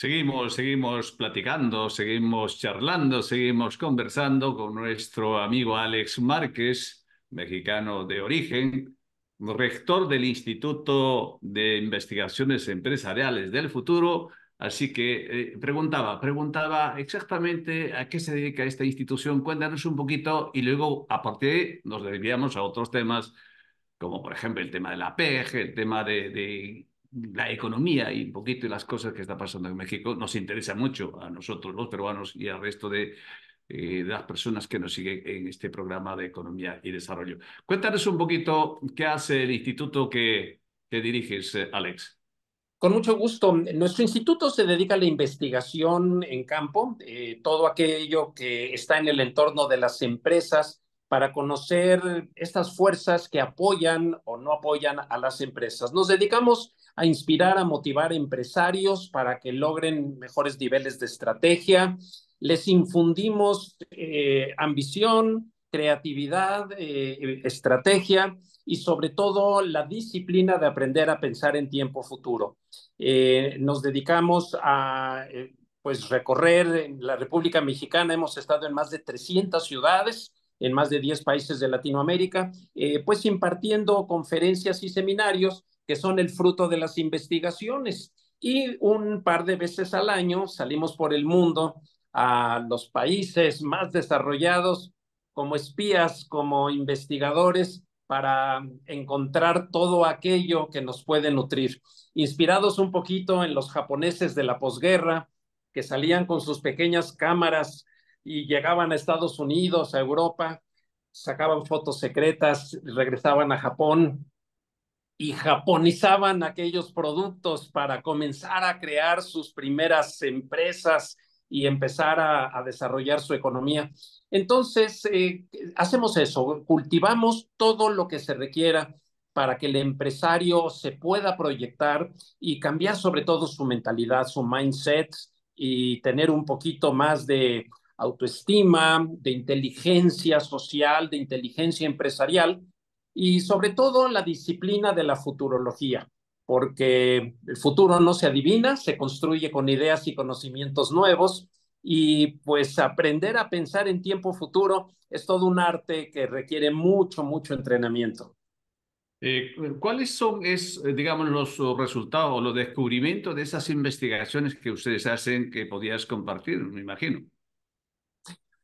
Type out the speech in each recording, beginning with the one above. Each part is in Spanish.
Seguimos, seguimos platicando, seguimos charlando, seguimos conversando con nuestro amigo Alex Márquez, mexicano de origen, rector del Instituto de Investigaciones Empresariales del Futuro. Así que eh, preguntaba, preguntaba exactamente a qué se dedica esta institución. Cuéntanos un poquito y luego a partir de ahí nos desviamos a otros temas, como por ejemplo el tema de la PEG, el tema de la economía y un poquito las cosas que está pasando en México nos interesa mucho a nosotros los peruanos y al resto eh, de, las personas que nos siguen en este programa de economía y desarrollo. Cuéntanos un poquito qué hace el instituto que, te diriges, eh, Alex. Con mucho gusto. Nuestro instituto se dedica a la investigación en campo, eh, todo aquello que está en el entorno de las empresas para conocer estas fuerzas que apoyan o no apoyan a las empresas. Nos dedicamos a inspirar, a motivar empresarios para que logren mejores niveles de estrategia. Les infundimos eh, ambición, creatividad, eh, estrategia y sobre todo la disciplina de aprender a pensar en tiempo futuro. Eh, nos dedicamos a pues recorrer la República Mexicana, hemos estado en más de 300 ciudades, en más de 10 países de Latinoamérica, pues impartiendo conferencias y seminarios que son el fruto de las investigaciones. Y un par de veces al año salimos por el mundo a los países más desarrollados como espías, como investigadores, para encontrar todo aquello que nos puede nutrir. Inspirados un poquito en los japoneses de la posguerra, que salían con sus pequeñas cámaras y llegaban a Estados Unidos, a Europa, sacaban fotos secretas, regresaban a Japón, y japonizaban aquellos productos para comenzar a crear sus primeras empresas y empezar a, desarrollar su economía. Entonces, eh, hacemos eso, cultivamos todo lo que se requiera para que el empresario se pueda proyectar y cambiar sobre todo su mentalidad, su mindset y tener un poquito más de autoestima, de inteligencia social, de inteligencia empresarial, y sobre todo la disciplina de la futurología, porque el futuro no se adivina, se construye con ideas y conocimientos nuevos y pues aprender a pensar en tiempo futuro es todo un arte que requiere mucho, mucho entrenamiento. Eh, ¿Cuáles son, es, eh, digamos, los uh, resultados o los descubrimientos de esas investigaciones que ustedes hacen que podías compartir, me imagino?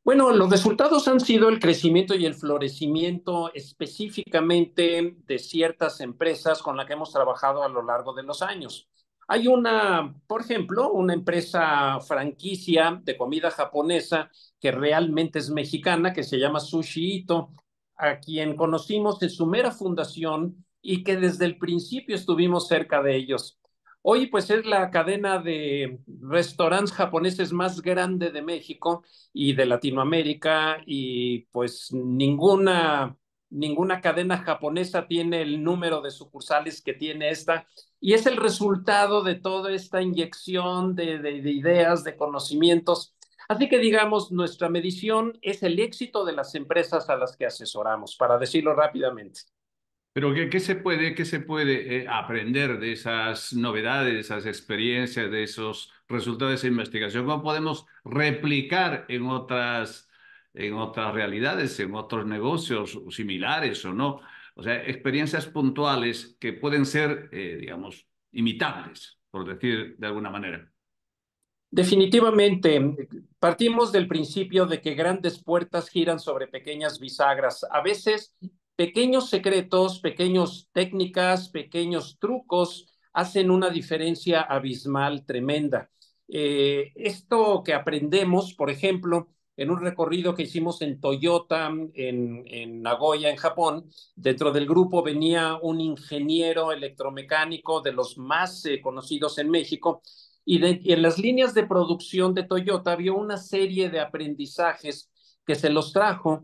Bueno, los resultados han sido el crecimiento y el florecimiento específicamente de ciertas empresas con las que hemos trabajado a lo largo de los años. Hay una, por ejemplo, una empresa franquicia de comida japonesa que realmente es mexicana, que se llama Sushi Ito, a quien conocimos en su mera fundación y que desde el principio estuvimos cerca de ellos. Hoy pues es la cadena de restaurantes japoneses más grande de México y de Latinoamérica y pues ninguna, ninguna cadena japonesa tiene el número de sucursales que tiene esta y es el resultado de toda esta inyección de ideas, de conocimientos. Así que digamos, nuestra medición es el éxito de las empresas a las que asesoramos, para decirlo rápidamente. Pero ¿qué, se puede, qué se puede eh, aprender de esas novedades, de esas experiencias, de esos resultados de investigación? ¿Cómo podemos replicar en otras, en otras realidades, en otros negocios similares o no? O sea, experiencias puntuales que pueden ser, eh, digamos, imitables, por decir de alguna manera. Definitivamente, partimos del principio de que grandes puertas giran sobre pequeñas bisagras. A veces pequeños secretos, pequeñas técnicas, pequeños trucos hacen una diferencia abismal tremenda. Eh, esto que aprendemos, por ejemplo, en un recorrido que hicimos en Toyota, en, Nagoya, en Japón, dentro del grupo venía un ingeniero electromecánico de los más eh, conocidos en México, y, en las líneas de producción de Toyota había una serie de aprendizajes que se los trajo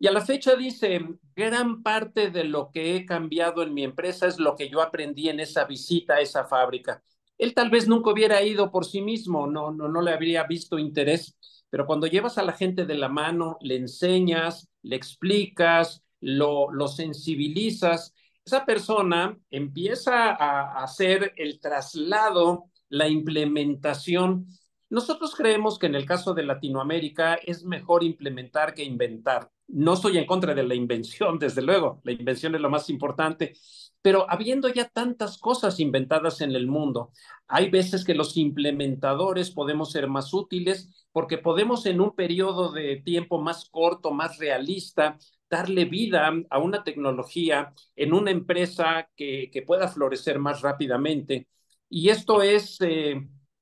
y a la fecha dice, gran parte de lo que he cambiado en mi empresa es lo que yo aprendí en esa visita a esa fábrica. Él tal vez nunca hubiera ido por sí mismo, no, no, no le habría visto interés, pero cuando llevas a la gente de la mano, le enseñas, le explicas, lo, lo sensibilizas, esa persona empieza a hacer el traslado, la implementación nosotros creemos que en el caso de Latinoamérica es mejor implementar que inventar. No estoy en contra de la invención, desde luego, la invención es lo más importante, pero habiendo ya tantas cosas inventadas en el mundo, hay veces que los implementadores podemos ser más útiles porque podemos en un periodo de tiempo más corto, más realista, darle vida a una tecnología en una empresa que, que pueda florecer más rápidamente. Y esto es... Eh,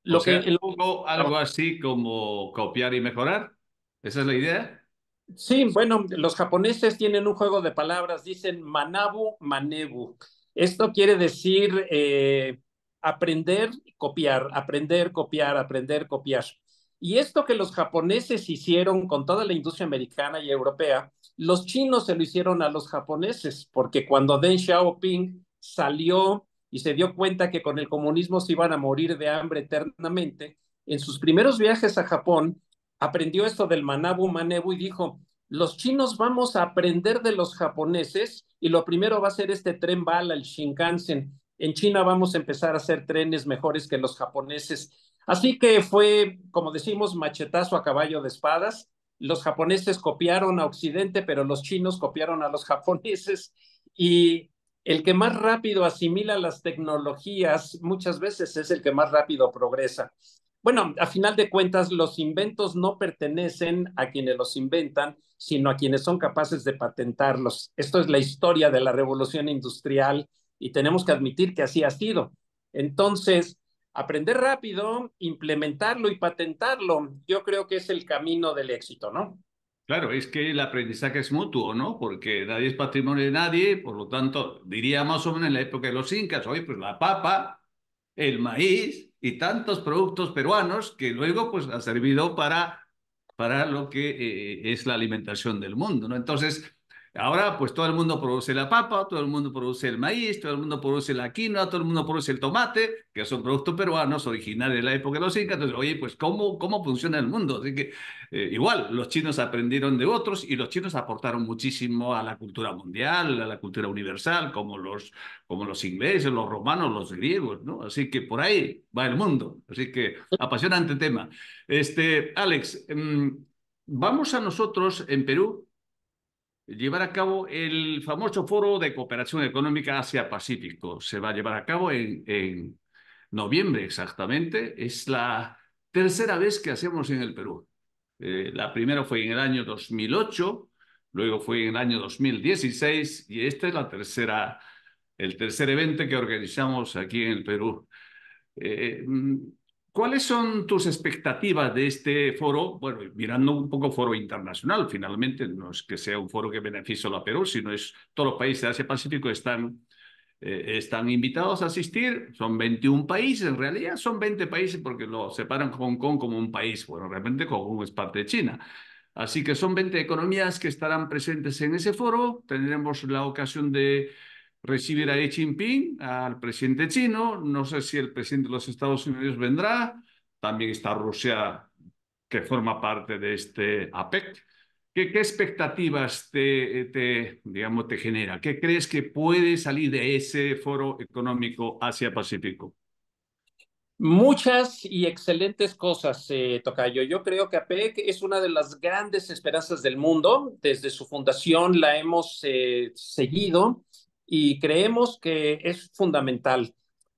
lo que, sea, algo así como copiar y mejorar. ¿Esa es la idea? Sí, bueno, los japoneses tienen un juego de palabras, dicen manabu, manebu. Esto quiere decir eh, aprender, copiar, aprender, copiar, aprender, copiar. Y esto que los japoneses hicieron con toda la industria americana y europea, los chinos se lo hicieron a los japoneses, porque cuando Deng Xiaoping salió y se dio cuenta que con el comunismo se iban a morir de hambre eternamente, en sus primeros viajes a Japón aprendió esto del manabu manebu y dijo, los chinos vamos a aprender de los japoneses y lo primero va a ser este tren bala, el Shinkansen. En China vamos a empezar a hacer trenes mejores que los japoneses. Así que fue, como decimos, machetazo a caballo de espadas. Los japoneses copiaron a Occidente, pero los chinos copiaron a los japoneses y el que más rápido asimila las tecnologías muchas veces es el que más rápido progresa. Bueno, a final de cuentas, los inventos no pertenecen a quienes los inventan, sino a quienes son capaces de patentarlos. Esto es la historia de la revolución industrial y tenemos que admitir que así ha sido. Entonces, aprender rápido, implementarlo y patentarlo, yo creo que es el camino del éxito, ¿no? Claro, es que el aprendizaje es mutuo, ¿no? Porque nadie es patrimonio de nadie, por lo tanto, diría más o menos en la época de los incas, hoy pues la papa, el maíz y tantos productos peruanos que luego pues ha servido para, para lo que eh, es la alimentación del mundo, ¿no? Entonces, Ahora, pues todo el mundo produce la papa, todo el mundo produce el maíz, todo el mundo produce la quinoa, todo el mundo produce el tomate, que son productos peruanos originales de la época de los incas. Entonces, oye, pues ¿cómo, cómo funciona el mundo? Así que eh, igual, los chinos aprendieron de otros y los chinos aportaron muchísimo a la cultura mundial, a la cultura universal, como los, como los ingleses, los romanos, los griegos, ¿no? Así que por ahí va el mundo. Así que apasionante tema. Este, Alex, mm, vamos a nosotros en Perú llevar a cabo el famoso foro de cooperación económica Asia-Pacífico. Se va a llevar a cabo en, noviembre exactamente. Es la tercera vez que hacemos en el Perú. Eh, la primera fue en el año 2008, luego fue en el año 2016 y esta es la tercera, el tercer evento que organizamos aquí en el Perú. Eh, mm, ¿Cuáles son tus expectativas de este foro? Bueno, mirando un poco foro internacional, finalmente no es que sea un foro que beneficie solo a Perú, sino es todos los países de Asia Pacífico están, eh, están invitados a asistir. Son 21 países, en realidad son 20 países porque lo separan Hong Kong como un país. Bueno, realmente Hong Kong es parte de China. Así que son 20 economías que estarán presentes en ese foro. Tendremos la ocasión de recibir a Xi Jinping, al presidente chino. No sé si el presidente de los Estados Unidos vendrá. También está Rusia, que forma parte de este APEC. ¿Qué, expectativas te, te, digamos, te genera? ¿Qué crees que puede salir de ese foro económico Asia-Pacífico? Muchas y excelentes cosas, eh, Tocayo. Yo creo que APEC es una de las grandes esperanzas del mundo. Desde su fundación la hemos eh, seguido y creemos que es fundamental.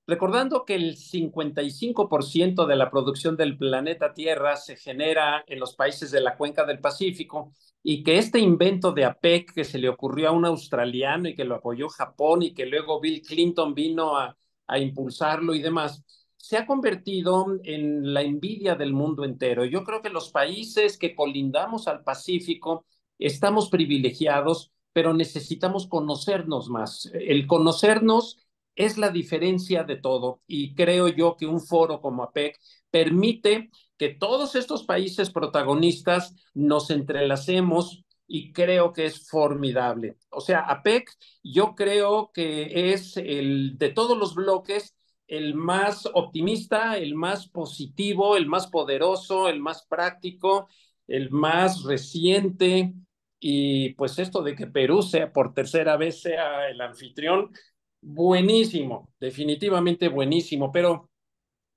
Recordando que el 55% de la producción del planeta Tierra se genera en los países de la cuenca del Pacífico y que este invento de APEC que se le ocurrió a un australiano y que lo apoyó Japón y que luego Bill Clinton vino a, a impulsarlo y demás, se ha convertido en la envidia del mundo entero. Yo creo que los países que colindamos al Pacífico estamos privilegiados pero necesitamos conocernos más. El conocernos es la diferencia de todo y creo yo que un foro como APEC permite que todos estos países protagonistas nos entrelacemos y creo que es formidable. O sea, APEC yo creo que es el de todos los bloques el más optimista, el más positivo, el más poderoso, el más práctico, el más reciente, y pues esto de que Perú sea por tercera vez sea el anfitrión, buenísimo, definitivamente buenísimo, pero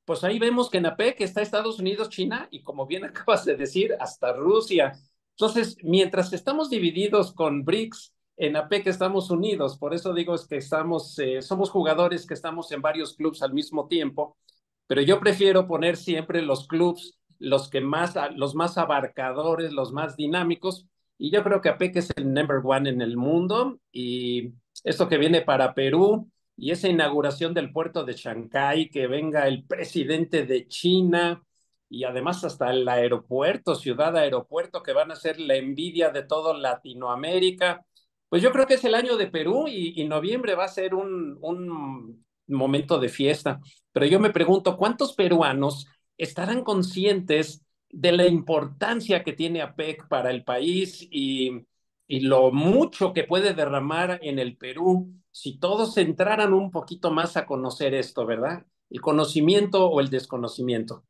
pues ahí vemos que en APEC está Estados Unidos, China y como bien acabas de decir, hasta Rusia. Entonces, mientras estamos divididos con BRICS, en APEC estamos unidos, por eso digo es que estamos, eh, somos jugadores que estamos en varios clubes al mismo tiempo, pero yo prefiero poner siempre los clubes, los que más, los más abarcadores, los más dinámicos, y yo creo que APEC es el number one en el mundo y esto que viene para Perú y esa inauguración del puerto de Shanghái, que venga el presidente de China y además hasta el aeropuerto, ciudad aeropuerto, que van a ser la envidia de todo Latinoamérica. Pues yo creo que es el año de Perú y, noviembre va a ser un, un momento de fiesta. Pero yo me pregunto, ¿cuántos peruanos estarán conscientes de la importancia que tiene APEC para el país y, y lo mucho que puede derramar en el Perú si todos entraran un poquito más a conocer esto, ¿verdad? El conocimiento o el desconocimiento.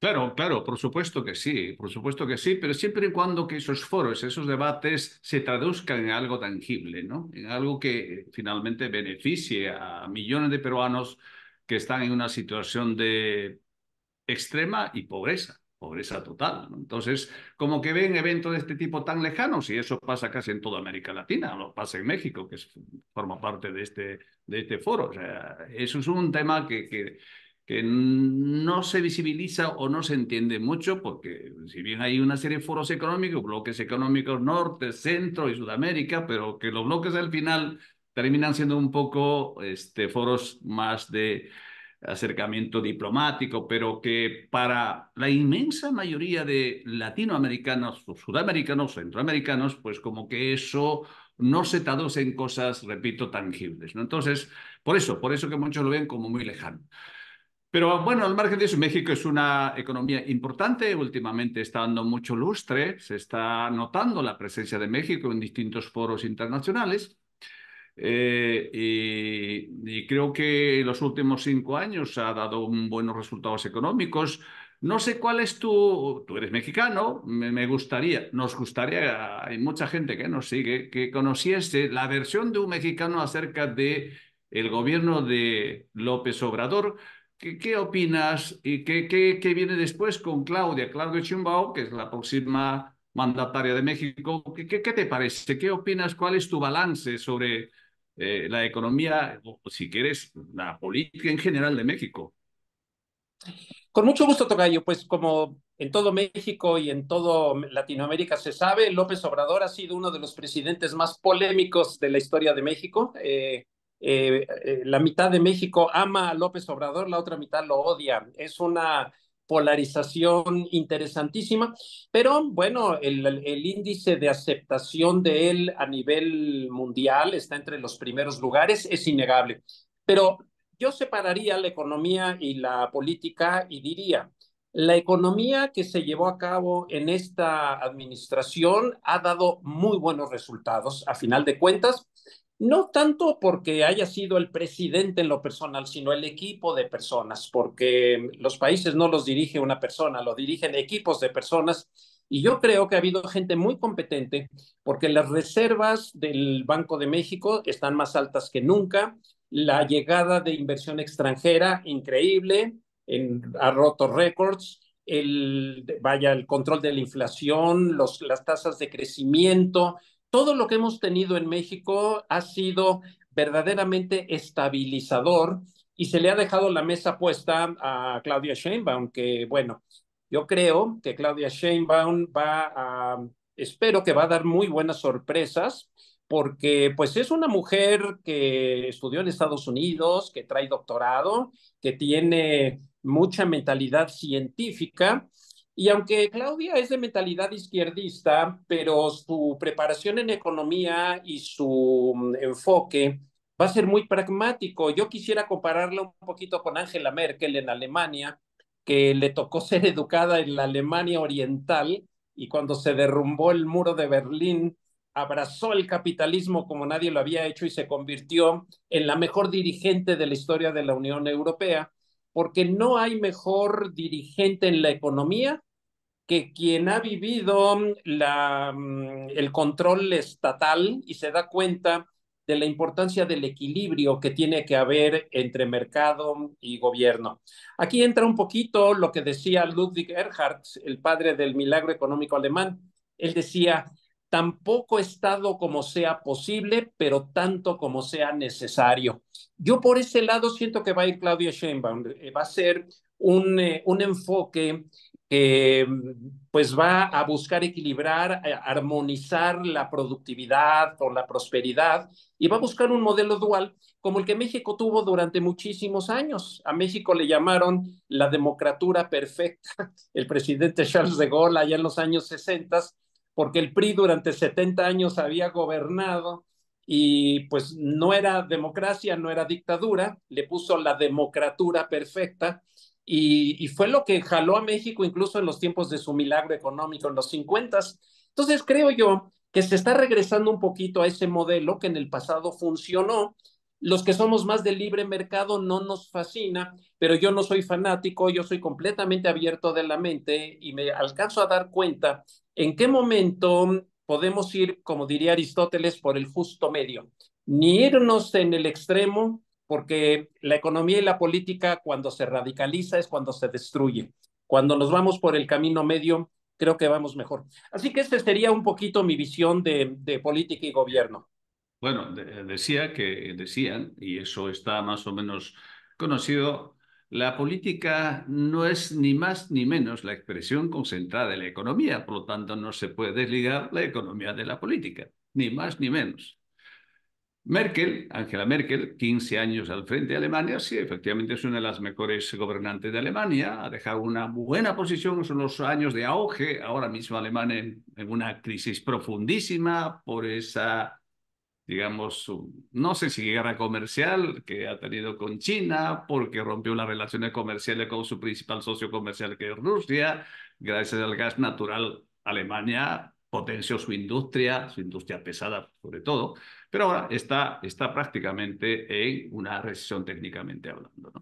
Claro, claro, por supuesto que sí, por supuesto que sí, pero siempre y cuando que esos foros, esos debates se traduzcan en algo tangible, ¿no? En algo que finalmente beneficie a millones de peruanos que están en una situación de extrema y pobreza pobreza total. Entonces, como que ven eventos de este tipo tan lejanos, y eso pasa casi en toda América Latina, lo pasa en México, que forma parte de este, de este foro. O sea, eso es un tema que, que, no se visibiliza o no se entiende mucho, porque si bien hay una serie de foros económicos, bloques económicos norte, centro y Sudamérica, pero que los bloques al final terminan siendo un poco este, foros más de acercamiento diplomático, pero que para la inmensa mayoría de latinoamericanos, sudamericanos, centroamericanos, pues como que eso no se traduce en cosas, repito, tangibles. ¿no? Entonces, por eso, por eso que muchos lo ven como muy lejano. Pero bueno, al margen de eso, México es una economía importante, últimamente está dando mucho lustre, se está notando la presencia de México en distintos foros internacionales. Eh, y, creo que en los últimos cinco años ha dado buenos resultados económicos. No sé cuál es tu, tú eres mexicano, me, gustaría, nos gustaría, hay mucha gente que nos sigue, que conociese la versión de un mexicano acerca de el gobierno de López Obrador. ¿Qué, qué opinas y qué, qué, qué, viene después con Claudia, Claudia Chimbao, que es la próxima mandataria de México? ¿Qué, qué te parece? ¿Qué opinas? ¿Cuál es tu balance sobre eh, la economía, o si quieres, la política en general de México. Con mucho gusto, Tocayo. Pues como en todo México y en todo Latinoamérica se sabe, López Obrador ha sido uno de los presidentes más polémicos de la historia de México. Eh, eh, la mitad de México ama a López Obrador, la otra mitad lo odia. Es una polarización interesantísima, pero bueno, el, índice de aceptación de él a nivel mundial está entre los primeros lugares, es innegable. Pero yo separaría la economía y la política y diría, la economía que se llevó a cabo en esta administración ha dado muy buenos resultados. A final de cuentas, no tanto porque haya sido el presidente en lo personal, sino el equipo de personas, porque los países no los dirige una persona, lo dirigen equipos de personas. Y yo creo que ha habido gente muy competente porque las reservas del Banco de México están más altas que nunca, la llegada de inversión extranjera increíble, en, ha roto récords, el, vaya, el control de la inflación, las tasas de crecimiento, todo lo que hemos tenido en México ha sido verdaderamente estabilizador y se le ha dejado la mesa puesta a Claudia Sheinbaum, que bueno, yo creo que Claudia Sheinbaum va a, espero que va a dar muy buenas sorpresas, porque pues es una mujer que estudió en Estados Unidos, que trae doctorado, que tiene mucha mentalidad científica y aunque Claudia es de mentalidad izquierdista, pero su preparación en economía y su mm, enfoque va a ser muy pragmático. Yo quisiera compararla un poquito con Angela Merkel en Alemania, que le tocó ser educada en la Alemania Oriental y cuando se derrumbó el muro de Berlín, abrazó el capitalismo como nadie lo había hecho y se convirtió en la mejor dirigente de la historia de la Unión Europea porque no hay mejor dirigente en la economía que quien ha vivido mm, mm, el control estatal y se da cuenta de la importancia del equilibrio que tiene que haber entre mercado y gobierno. Aquí entra un poquito lo que decía Ludwig Erhard, el padre del milagro económico alemán. Él decía, tampoco estado como sea posible, pero tanto como sea necesario. Yo por ese lado siento que va a ir Claudia Sheinbaum, eh, va a ser un, eh, un enfoque que pues va a buscar equilibrar, eh, armonizar la productividad o la prosperidad y va a buscar un modelo dual como el que México tuvo durante muchísimos años. A México le llamaron la democratura perfecta. El presidente Charles de Gaulle allá en los años 60 porque el PRI durante 70 años había gobernado y pues no era democracia, no era dictadura, le puso la democratura perfecta y, fue lo que jaló a México incluso en los tiempos de su milagro económico en los 50. Entonces creo yo que se está regresando un poquito a ese modelo que en el pasado funcionó los que somos más del libre mercado no nos fascina, pero yo no soy fanático, yo soy completamente abierto de la mente y me alcanzo a dar cuenta en qué momento podemos ir, como diría Aristóteles, por el justo medio. Ni irnos en el extremo, porque la economía y la política cuando se radicaliza es cuando se destruye. Cuando nos vamos por el camino medio, creo que vamos mejor. Así que esta sería un poquito mi visión de política y gobierno. Bueno, eh, decía que decían, y eso está más o menos conocido, la política no es ni más ni menos la expresión concentrada de la economía, por lo tanto no se puede desligar la economía de la política, ni más ni menos. Merkel, Angela Merkel, 15 años al frente de Alemania, sí, efectivamente es una de las mejores gobernantes de Alemania, ha dejado una buena posición, son los años de auge, ahora mismo Alemania en una crisis profundísima por esa digamos, no sé si guerra comercial que ha tenido con China, porque rompió las relaciones comerciales con su principal socio comercial que es Rusia. Gracias al gas natural, Alemania potenció su industria, su industria pesada sobre todo, pero ahora está, está prácticamente en una recesión técnicamente hablando.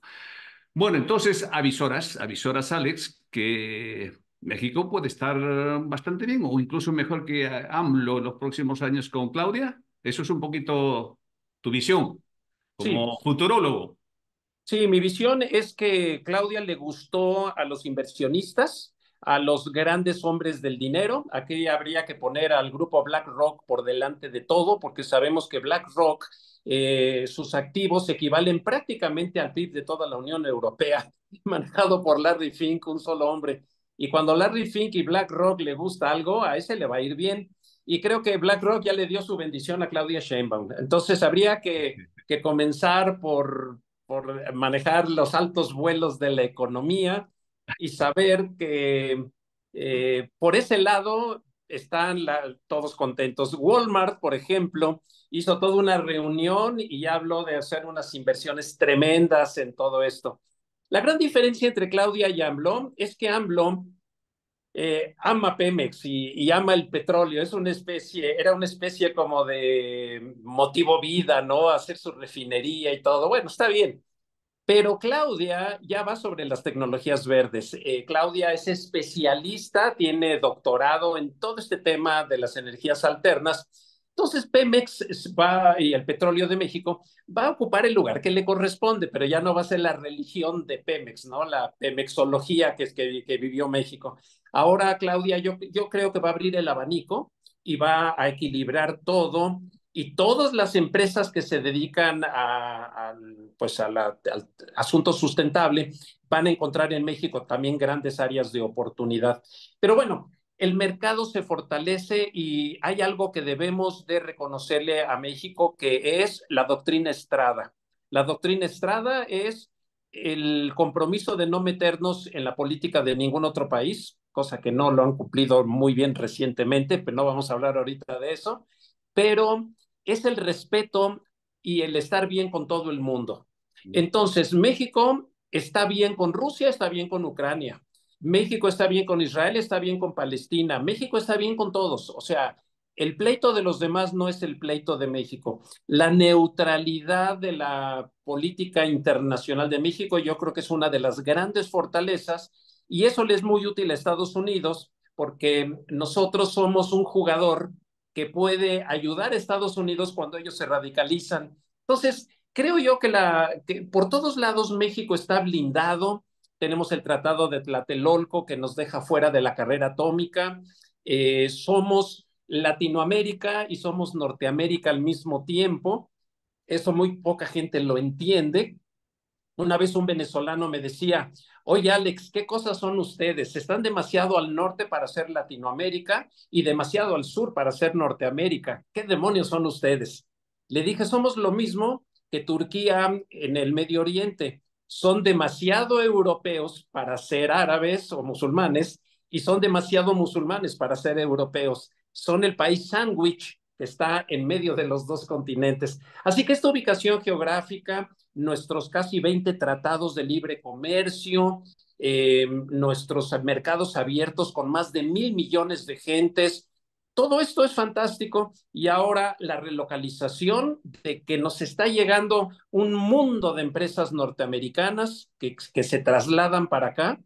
Bueno, entonces avisoras, avisoras Alex, que México puede estar bastante bien o incluso mejor que AMLO en los próximos años con Claudia. Eso es un poquito tu visión como futurologo. futurólogo. Sí, mi visión es que Claudia le gustó a los inversionistas, a los grandes hombres del dinero. Aquí habría que poner al grupo BlackRock por delante de todo, porque sabemos que BlackRock, eh, sus activos equivalen prácticamente al PIB de toda la Unión Europea, manejado por Larry Fink, un solo hombre. Y cuando Larry Fink y BlackRock le gusta algo, a ese le va a ir bien y creo que BlackRock ya le dio su bendición a Claudia Sheinbaum. Entonces habría que, que comenzar por, por manejar los altos vuelos de la economía y saber que eh, por ese lado están todos contentos. Walmart, por ejemplo, hizo toda una reunión y habló de hacer unas inversiones tremendas en todo esto. La gran diferencia entre Claudia y AMBLOM es que AMBLOM eh, ama Pemex y, ama el petróleo, es una especie, era una especie como de motivo vida, ¿no? Hacer su refinería y todo. Bueno, está bien. Pero Claudia ya va sobre las tecnologías verdes. Eh, Claudia es especialista, tiene doctorado en todo este tema de las energías alternas. Entonces Pemex va y el petróleo de México va a ocupar el lugar que le corresponde, pero ya no va a ser la religión de Pemex, ¿no? La pemexología que, es que, que vivió México. Ahora, Claudia, yo, creo que va a abrir el abanico y va a equilibrar todo y todas las empresas que se dedican a, pues a al asunto sustentable van a encontrar en México también grandes áreas de oportunidad. Pero bueno, el mercado se fortalece y hay algo que debemos de reconocerle a México, que es la doctrina Estrada. La doctrina Estrada es el compromiso de no meternos en la política de ningún otro país, cosa que no lo han cumplido muy bien recientemente, pero no vamos a hablar ahorita de eso, pero es el respeto y el estar bien con todo el mundo. Mm. Entonces, México está bien con Rusia, está bien con Ucrania, México está bien con Israel, está bien con Palestina, México está bien con todos, o sea, el pleito de los demás no es el pleito de México. La neutralidad de la política internacional de México yo creo que es una de las grandes fortalezas y eso le es muy útil a Estados Unidos porque nosotros somos un jugador que puede ayudar a Estados Unidos cuando ellos se radicalizan. Entonces, creo yo que, por todos lados México está blindado. Tenemos el Tratado de Tlatelolco que nos deja fuera de la carrera atómica. Eh, somos Latinoamérica y somos Norteamérica al mismo tiempo. Eso muy poca gente lo entiende. Una vez un venezolano me decía, oye Alex, ¿qué cosas son ustedes? Están demasiado al norte para ser Latinoamérica y demasiado al sur para ser Norteamérica. ¿Qué demonios son ustedes? Le dije, somos lo mismo que Turquía en el Medio Oriente. Son demasiado europeos para ser árabes o musulmanes y son demasiado musulmanes para ser europeos. Son el país sándwich que está en medio de los dos continentes. Así que esta ubicación geográfica, nuestros casi 20 tratados de libre comercio, eh, nuestros mercados abiertos con más de mil millones de gentes. Todo esto es fantástico y ahora la relocalización de que nos está llegando un mundo de empresas norteamericanas que, que se trasladan para acá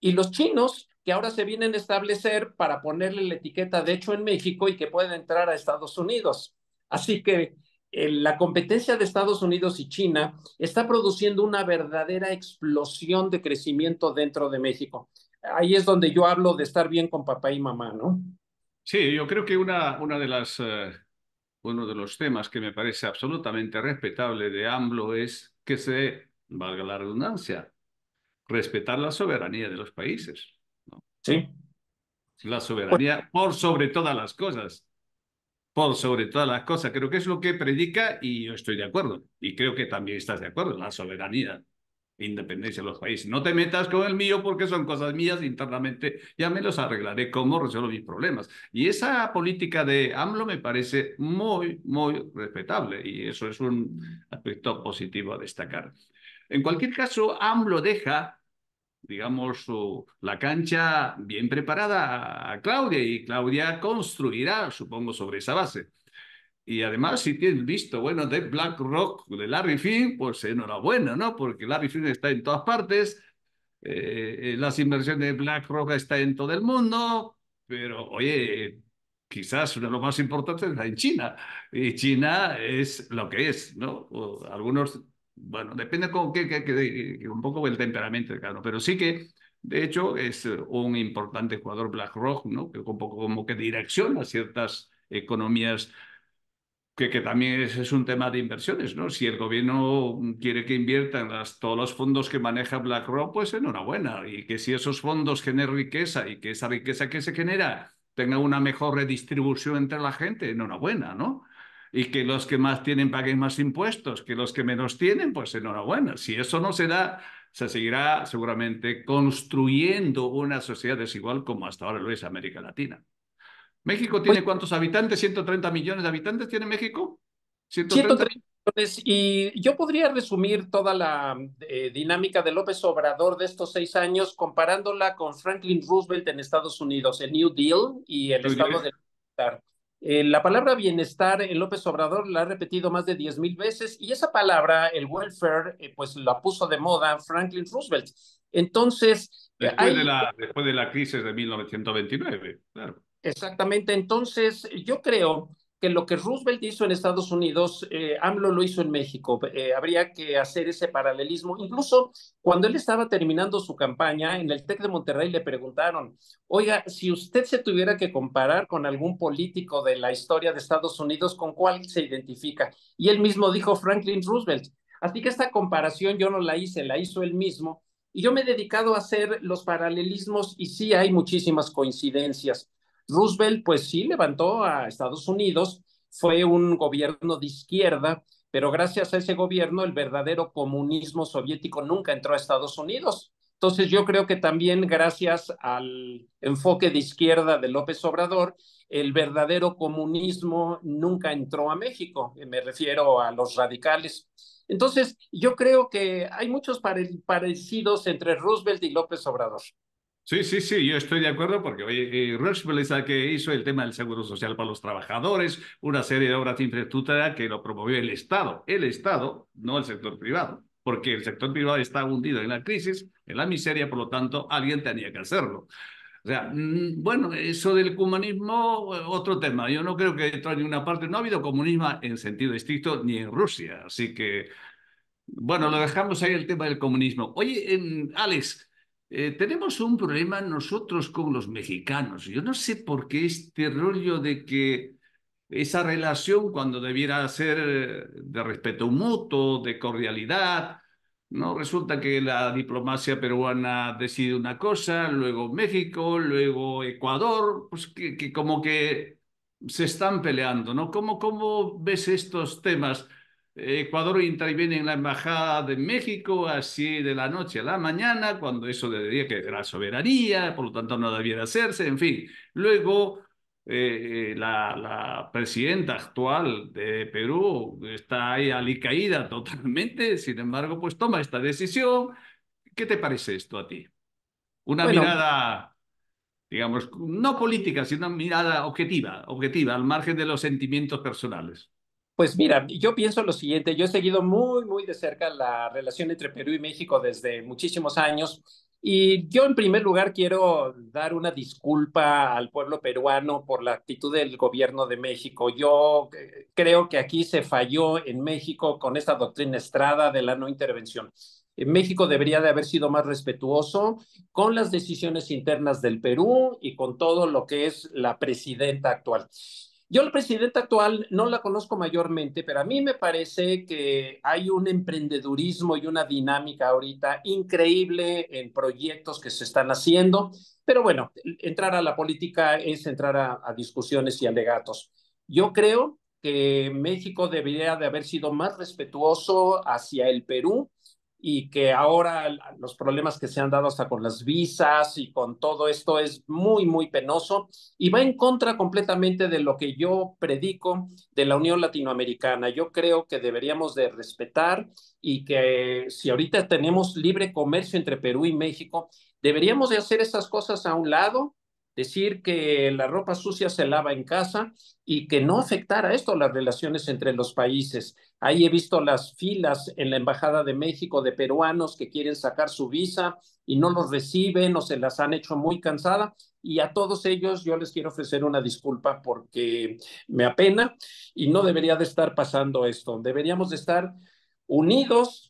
y los chinos que ahora se vienen a establecer para ponerle la etiqueta de hecho en México y que pueden entrar a Estados Unidos. Así que la competencia de Estados Unidos y China está produciendo una verdadera explosión de crecimiento dentro de México. Ahí es donde yo hablo de estar bien con papá y mamá, ¿no? Sí, yo creo que una, de las, eh, uno de los temas que me parece absolutamente respetable de AMLO es que se, valga la redundancia, respetar la soberanía de los países. Sí. La soberanía por sobre todas las cosas por sobre todas las cosas. Creo que es lo que predica y yo estoy de acuerdo. Y creo que también estás de acuerdo, la soberanía, independencia de los países. No te metas con el mío porque son cosas mías internamente. Ya me los arreglaré cómo resuelvo mis problemas. Y esa política de AMLO me parece muy, muy respetable y eso es un aspecto positivo a destacar. En cualquier caso, AMLO deja digamos, su, la cancha bien preparada a Claudia y Claudia construirá, supongo, sobre esa base. Y además, si tienes visto, bueno, de BlackRock, de Larry Finn, pues enhorabuena, ¿no? Porque Larry Finn está en todas partes, eh, eh, las inversiones de BlackRock están en todo el mundo, pero oye, quizás uno de los más importantes está en China. Y China es lo que es, ¿no? Algunos bueno, depende con qué, eh, un poco del temperamento de cada uno, pero sí que de hecho es eh, un importante jugador BlackRock, ¿no? Que poco como que direcciona ciertas economías que, que, también es, un tema de inversiones, ¿no? Si el gobierno quiere que inviertan las, todos los fondos que maneja BlackRock, pues enhorabuena. Y que si esos fondos generan riqueza y que esa riqueza que se genera tenga una mejor redistribución entre la gente, enhorabuena, ¿no? y que los que más tienen paguen más impuestos, que los que menos tienen, pues enhorabuena. Si eso no se da, se seguirá seguramente construyendo una sociedad desigual como hasta ahora lo es América Latina. ¿México pues tiene cuántos habitantes? ¿130 millones de habitantes tiene México? 130. millones. Y yo podría resumir toda la eh, dinámica de López Obrador de estos seis años comparándola con Franklin Roosevelt en Estados Unidos, el New Deal y el estado de eh, la palabra bienestar, el eh, López Obrador la ha repetido más de 10.000 veces y esa palabra, el welfare, eh, pues la puso de moda Franklin Roosevelt. Entonces... Después, de la, después de la crisis de 1929, claro. Exactamente. Entonces, yo creo que lo que Roosevelt hizo en Estados Unidos, eh, AMLO lo hizo en México. Eh, habría que hacer ese paralelismo. Incluso cuando él estaba terminando su campaña, en el TEC de Monterrey le preguntaron, oiga, si usted se tuviera que comparar con algún político de la historia de Estados Unidos, ¿con cuál se identifica? Y él mismo dijo Franklin Roosevelt. Así que esta comparación yo no la hice, la hizo él mismo. Y yo me he dedicado a hacer los paralelismos y sí hay muchísimas coincidencias. Roosevelt, pues sí, levantó a Estados Unidos, fue un gobierno de izquierda, pero gracias a ese gobierno el verdadero comunismo soviético nunca entró a Estados Unidos. Entonces yo creo que también gracias al enfoque de izquierda de López Obrador, el verdadero comunismo nunca entró a México, me refiero a los radicales. Entonces yo creo que hay muchos parecidos entre Roosevelt y López Obrador. Sí, sí, sí, yo estoy de acuerdo porque oye eh, Roosevelt es el que hizo el tema del seguro social para los trabajadores, una serie de obras de infraestructura que lo promovió el Estado, el Estado, no el sector privado, porque el sector privado está hundido en la crisis, en la miseria, por lo tanto, alguien tenía que hacerlo. O sea, mm, bueno, eso del comunismo, eh, otro tema. Yo no creo que entre en ninguna parte. No ha habido comunismo en sentido estricto ni en Rusia. Así que, bueno, lo dejamos ahí el tema del comunismo. Oye, en em, Alex, eh, tenemos un problema nosotros con los mexicanos. Yo no sé por qué este rollo de que esa relación cuando debiera ser de respeto mutuo, de cordialidad, ¿no? Resulta que la diplomacia peruana decide una cosa, luego México, luego Ecuador, pues que, como que se están peleando, ¿no? ¿Cómo ves estos temas? Ecuador interviene en la Embajada de México así de la noche a la mañana, cuando eso debería que la soberanía, por lo tanto no debiera hacerse, en fin. Luego, eh, eh, la, presidenta actual de Perú está ahí alicaída totalmente, sin embargo, pues toma esta decisión. ¿Qué te parece esto a ti? Una mirada digamos, no política, sino una mirada objetiva, objetiva, al margen de los sentimientos personales. Pues mira, yo pienso lo siguiente, yo he seguido muy, muy de cerca la relación entre Perú y México desde muchísimos años y yo en primer lugar quiero dar una disculpa al pueblo peruano por la actitud del gobierno de México. Yo eh, creo que aquí se falló en México con esta doctrina estrada de la no intervención. México debería de haber sido más respetuoso con las decisiones internas del Perú y con todo lo que es la presidenta actual. Yo la presidenta actual no la conozco mayormente, pero a mí me parece que hay un emprendedurismo y una dinámica ahorita increíble en proyectos que se están haciendo. Pero bueno, entrar a la política es entrar a, a discusiones y alegatos. Yo creo que México debería de haber sido más respetuoso hacia el Perú y que ahora los problemas que se han dado hasta con las visas y con todo esto es muy, muy penoso y va en contra completamente de lo que yo predico de la Unión Latinoamericana. Yo creo que deberíamos de respetar y que si ahorita tenemos libre comercio entre Perú y México, deberíamos de hacer esas cosas a un lado decir que la ropa sucia se lava en casa y que no afectara esto las relaciones entre los países. Ahí he visto las filas en la Embajada de México de peruanos que quieren sacar su visa y no los reciben o se las han hecho muy cansada. Y a todos ellos yo les quiero ofrecer una disculpa porque me apena y no debería de estar pasando esto. Deberíamos de estar unidos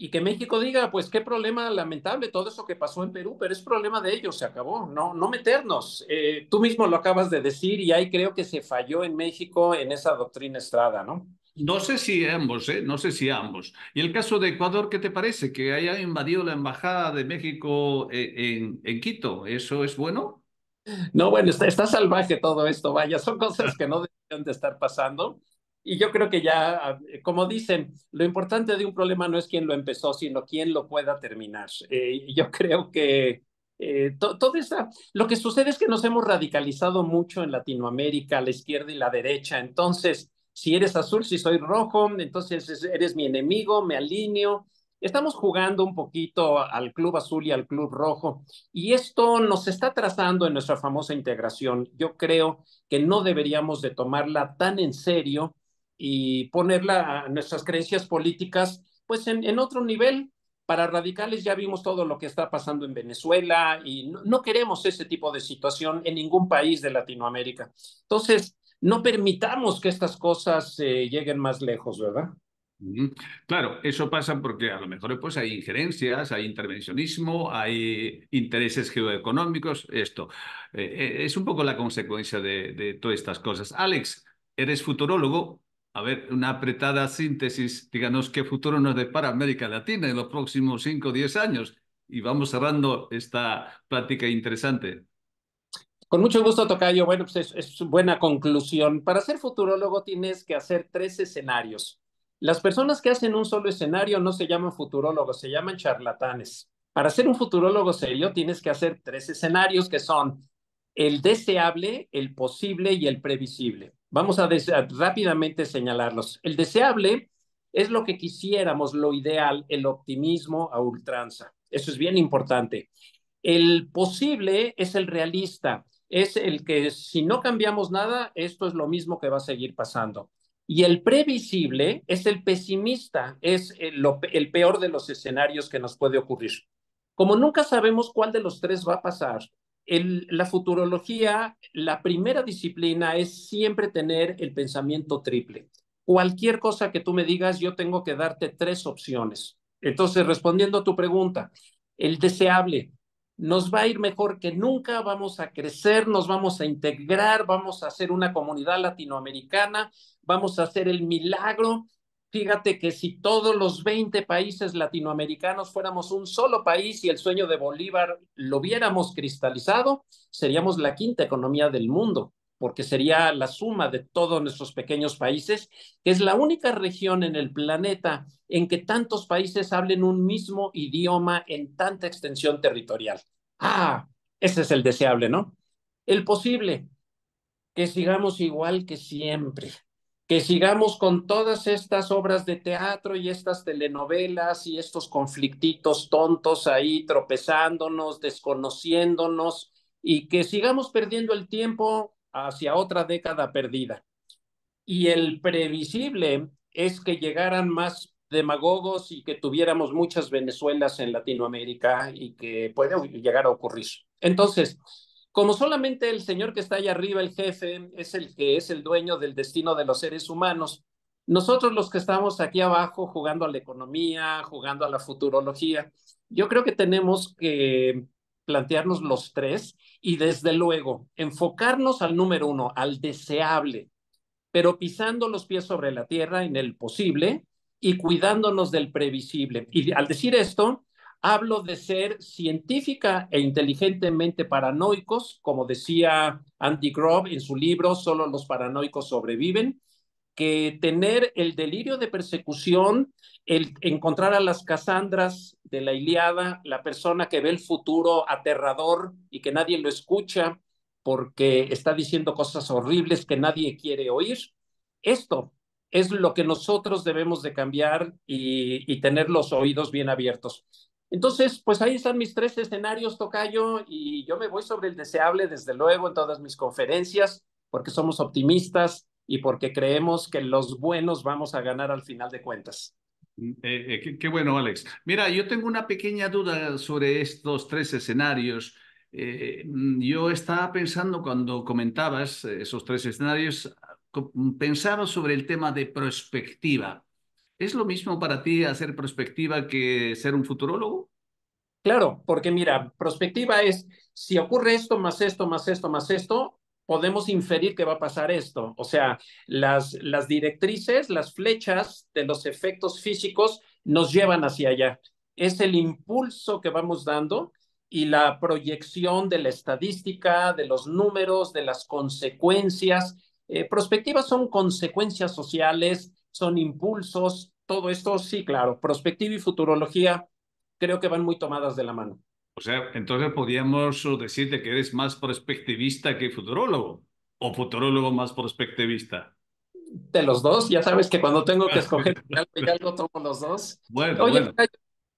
y que México diga, pues qué problema lamentable todo eso que pasó en Perú, pero es problema de ellos, se acabó, no, no meternos. Eh, tú mismo lo acabas de decir y ahí creo que se falló en México en esa doctrina Estrada, ¿no? No sé si ambos, ¿eh? no sé si ambos. ¿Y el caso de Ecuador, qué te parece? Que haya invadido la Embajada de México eh, en, Quito, ¿eso es bueno? No, bueno, está, salvaje todo esto, vaya, son cosas que no deberían de estar pasando. Y yo creo que ya, eh, como dicen, lo importante de un problema no es quién lo empezó, sino quién lo pueda terminar. Eh, yo creo que eh, todo esa, lo que sucede es que nos hemos radicalizado mucho en Latinoamérica, la izquierda y la derecha. Entonces, si eres azul, si soy rojo, entonces eres mi enemigo, me alineo. Estamos jugando un poquito al club azul y al club rojo y esto nos está trazando en nuestra famosa integración. Yo creo que no deberíamos de tomarla tan en serio y poner nuestras creencias políticas pues en, otro nivel. Para radicales ya vimos todo lo que está pasando en Venezuela y no, queremos ese tipo de situación en ningún país de Latinoamérica. Entonces, no permitamos que estas cosas eh, lleguen más lejos, ¿verdad? Claro, eso pasa porque a lo mejor pues hay injerencias, hay intervencionismo, hay intereses geoeconómicos, esto. Eh, eh, es un poco la consecuencia de, de todas estas cosas. Alex, eres futurólogo, a ver, una apretada síntesis, díganos qué futuro nos depara América Latina en los próximos 5 o 10 años. Y vamos cerrando esta plática interesante. Con mucho gusto, Tocayo. Bueno, pues es, buena conclusión. Para ser futurólogo tienes que hacer tres escenarios. Las personas que hacen un solo escenario no se llaman futurólogos, se llaman charlatanes. Para ser un futurólogo serio tienes que hacer tres escenarios que son el deseable, el posible y el previsible. Vamos a, rápidamente señalarlos. El deseable es lo que quisiéramos, lo ideal, el optimismo a ultranza. Eso es bien importante. El posible es el realista, es el que si no cambiamos nada, esto es lo mismo que va a seguir pasando. Y el previsible es el pesimista, es eh, el peor de los escenarios que nos puede ocurrir. Como nunca sabemos cuál de los tres va a pasar, la futurología, la primera disciplina es siempre tener el pensamiento triple. Cualquier cosa que tú me digas, yo tengo que darte tres opciones. Entonces, respondiendo a tu pregunta, el deseable, nos va a ir mejor que nunca, vamos a crecer, nos vamos a integrar, vamos a ser una comunidad latinoamericana, vamos a hacer el milagro Fíjate que si todos los 20 países latinoamericanos fuéramos un solo país y el sueño de Bolívar lo viéramos cristalizado, seríamos la quinta economía del mundo, porque sería la suma de todos nuestros pequeños países, que es la única región en el planeta en que tantos países hablen un mismo idioma en tanta extensión territorial. Ah, ese es el deseable, ¿no? El posible, que sigamos igual que siempre que sigamos con todas estas obras de teatro y estas telenovelas y estos conflictitos tontos ahí tropezándonos, desconociéndonos y que sigamos perdiendo el tiempo hacia otra década perdida. Y el previsible es que llegaran más demagogos y que tuviéramos muchas Venezuelas en Latinoamérica y que puede llegar a ocurrir. Entonces, como solamente el Señor que está allá arriba, el jefe, es el que es el dueño del destino de los seres humanos, nosotros los que estamos aquí abajo jugando a la economía, jugando a la futurología, yo creo que tenemos que plantearnos los tres y desde luego enfocarnos al número uno, al deseable, pero pisando los pies sobre la tierra en el posible y cuidándonos del previsible. Y al decir esto, Hablo de ser científica e inteligentemente paranoicos, como decía Andy Grove en su libro Solo los paranoicos sobreviven, que tener el delirio de persecución, el encontrar a las Casandras de la Iliada, la persona que ve el futuro aterrador y que nadie lo escucha porque está diciendo cosas horribles que nadie quiere oír. Esto es lo que nosotros debemos de cambiar y tener los oídos bien abiertos. Entonces, pues ahí están mis tres escenarios, Tocayo, y yo me voy sobre el deseable, desde luego, en todas mis conferencias, porque somos optimistas y porque creemos que los buenos vamos a ganar al final de cuentas. Mm, eh, eh, qué, bueno, Alex. Mira, yo tengo una pequeña duda sobre estos tres escenarios. Eh, mm, yo estaba pensando cuando comentabas esos tres escenarios, mm, pensaba sobre el tema de perspectiva. ¿Es lo mismo para ti hacer prospectiva que ser un futurólogo? Claro, porque mira, prospectiva es si ocurre esto, más esto, más esto, más esto, podemos inferir que va a pasar esto. O sea, las, las directrices, las flechas de los efectos físicos nos llevan hacia allá. Es el impulso que vamos dando y la proyección de la estadística, de los números, de las consecuencias. Eh, prospectivas son consecuencias sociales, son impulsos, todo esto, sí, claro, prospectiva y futurología creo que van muy tomadas de la mano. O sea, entonces podríamos decirte que eres más prospectivista que futurólogo, o futurólogo más prospectivista. De los dos, ya sabes que cuando tengo que escoger algo, algo tomo los dos. Bueno,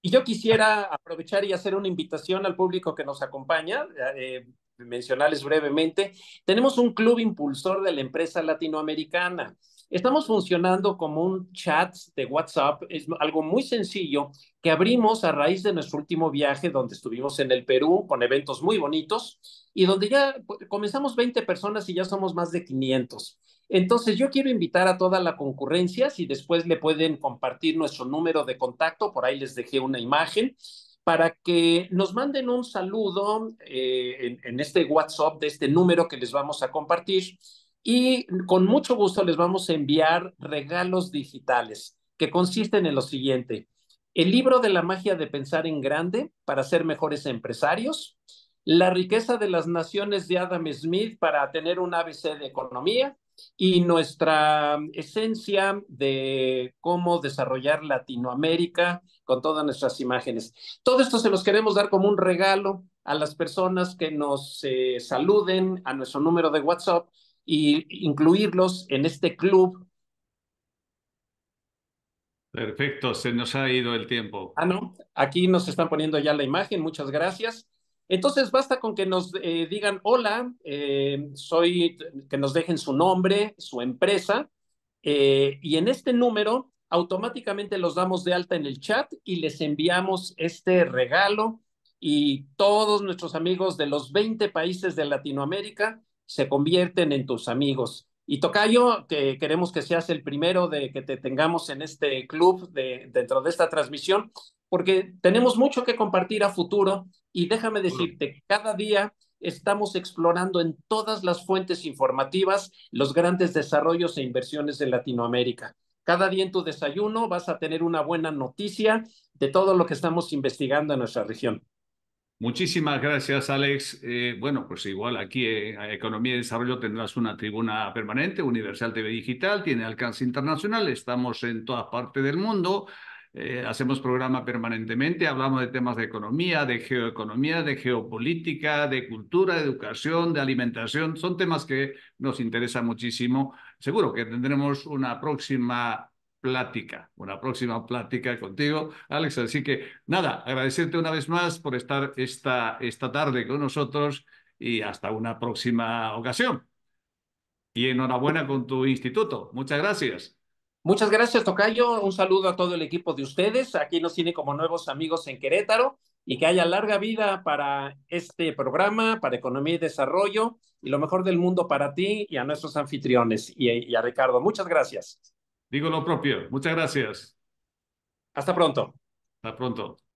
Y yo quisiera aprovechar y hacer una invitación al público que nos acompaña, eh, mencionarles brevemente. Tenemos un club impulsor de la empresa latinoamericana. Estamos funcionando como un chat de WhatsApp, es algo muy sencillo que abrimos a raíz de nuestro último viaje donde estuvimos en el Perú con eventos muy bonitos y donde ya comenzamos 20 personas y ya somos más de 500. Entonces yo quiero invitar a toda la concurrencia, si después le pueden compartir nuestro número de contacto, por ahí les dejé una imagen para que nos manden un saludo eh, en, en este WhatsApp de este número que les vamos a compartir y con mucho gusto les vamos a enviar regalos digitales que consisten en lo siguiente. El libro de la magia de pensar en grande para ser mejores empresarios, la riqueza de las naciones de Adam Smith para tener un ABC de economía y nuestra esencia de cómo desarrollar Latinoamérica con todas nuestras imágenes. Todo esto se los queremos dar como un regalo a las personas que nos eh, saluden a nuestro número de WhatsApp y incluirlos en este club. Perfecto, se nos ha ido el tiempo. Ah, no, aquí nos están poniendo ya la imagen, muchas gracias. Entonces basta con que nos eh, digan hola, eh, soy, que nos dejen su nombre, su empresa, eh, y en este número automáticamente los damos de alta en el chat y les enviamos este regalo y todos nuestros amigos de los 20 países de Latinoamérica se convierten en tus amigos. Y Tocayo, que queremos que seas el primero de que te tengamos en este club dentro de esta transmisión, porque tenemos mucho que compartir a futuro y déjame decirte, cada día estamos explorando en todas las fuentes informativas los grandes desarrollos e inversiones de Latinoamérica. Cada día en tu desayuno vas a tener una buena noticia de todo lo que estamos investigando en nuestra región. Muchísimas gracias, Alex. Eh, bueno, pues igual aquí en eh, Economía y Desarrollo tendrás una tribuna permanente, Universal TV Digital, tiene alcance internacional, estamos en todas partes del mundo, eh, hacemos programa permanentemente, hablamos de temas de economía, de geoeconomía, de geopolítica, de cultura, de educación, de alimentación, son temas que nos interesan muchísimo. Seguro que tendremos una próxima plática, una próxima plática contigo, Alex. Así que nada, agradecerte una vez más por estar esta, esta tarde con nosotros y hasta una próxima ocasión. Y enhorabuena con tu instituto. Muchas gracias. Muchas gracias, Tocayo. Un saludo a todo el equipo de ustedes. Aquí nos tiene como nuevos amigos en Querétaro y que haya larga vida para este programa, para Economía y Desarrollo y lo mejor del mundo para ti y a nuestros anfitriones y a Ricardo. Muchas gracias. Digo lo propio. Muchas gracias. Hasta pronto. Hasta pronto.